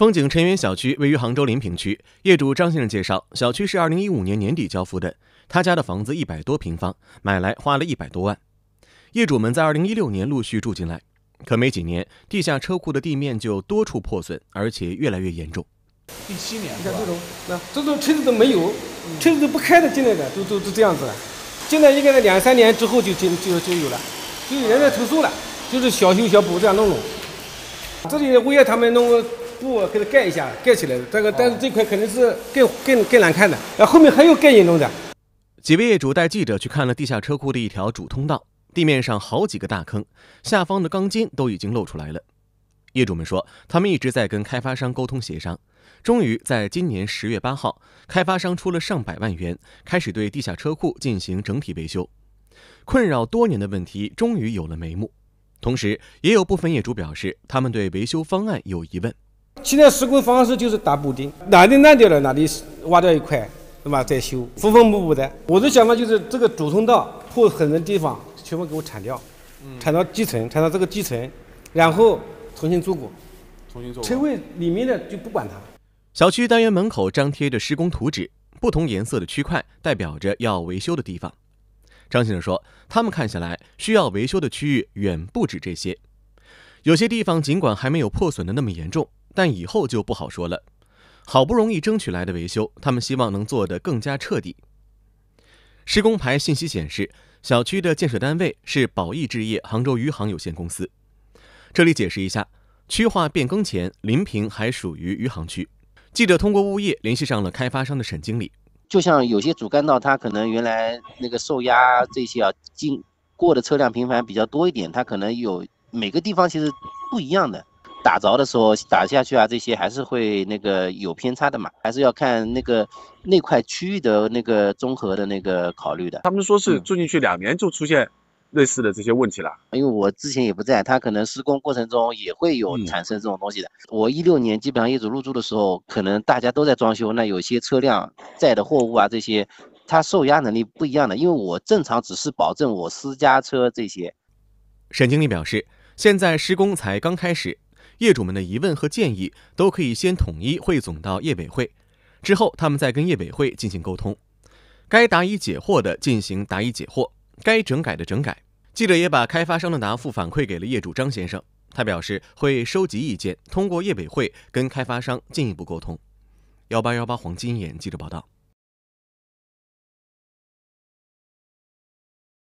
风景城园小区位于杭州临平区，业主张先生介绍，小区是二零一五年年底交付的，他家的房子一百多平方，买来花了一百多万。业主们在二零一六年陆续住进来，可没几年，地下车库的地面就多处破损，而且越来越严重。第七年，你看这种，那这种车子都没有，车子都不开的进来的，都都都这样子了，进来应该在两三年之后就就就就有了，就有人在投诉了，就是小修小补这样弄弄，这里物业他们弄。布给它盖一下，盖起来的。这个但是这块肯定是更更更难看的。那后面还有盖严重的。几位业主带记者去看了地下车库的一条主通道，地面上好几个大坑，下方的钢筋都已经露出来了。业主们说，他们一直在跟开发商沟通协商，终于在今年十月八号，开发商出了上百万元，开始对地下车库进行整体维修。困扰多年的问题终于有了眉目。同时，也有部分业主表示，他们对维修方案有疑问。现在施工方式就是打补丁，哪里烂掉了，哪里挖掉一块，对吧？再修，缝缝补补的。我的想法就是，这个主通道破损的地方全部给我铲掉，铲到基层，铲到这个基层，然后重新做过。重新做车位里面的就不管它。小区单元门口张贴着施工图纸，不同颜色的区块代表着要维修的地方。张先生说，他们看下来，需要维修的区域远不止这些，有些地方尽管还没有破损的那么严重。但以后就不好说了，好不容易争取来的维修，他们希望能做得更加彻底。施工牌信息显示，小区的建设单位是宝益置业杭州余杭有限公司。这里解释一下，区划变更前，临平还属于余杭区。记者通过物业联系上了开发商的沈经理。就像有些主干道，它可能原来那个受压这些啊，经过的车辆频繁比较多一点，它可能有每个地方其实不一样的。打着的时候打下去啊，这些还是会那个有偏差的嘛，还是要看那个那块区域的那个综合的那个考虑的。他们说是住进去两年就出现类似的这些问题了，因为我之前也不在，他可能施工过程中也会有产生这种东西的。我一六年基本上业主入住的时候，可能大家都在装修，那有些车辆载的货物啊这些，它受压能力不一样的，因为我正常只是保证我私家车这些。沈经理表示，现在施工才刚开始。业主们的疑问和建议都可以先统一汇总到业委会，之后他们再跟业委会进行沟通。该答疑解惑的进行答疑解惑，该整改的整改。记者也把开发商的答复反馈给了业主张先生，他表示会收集意见，通过业委会跟开发商进一步沟通。幺八幺八黄金眼记者报道。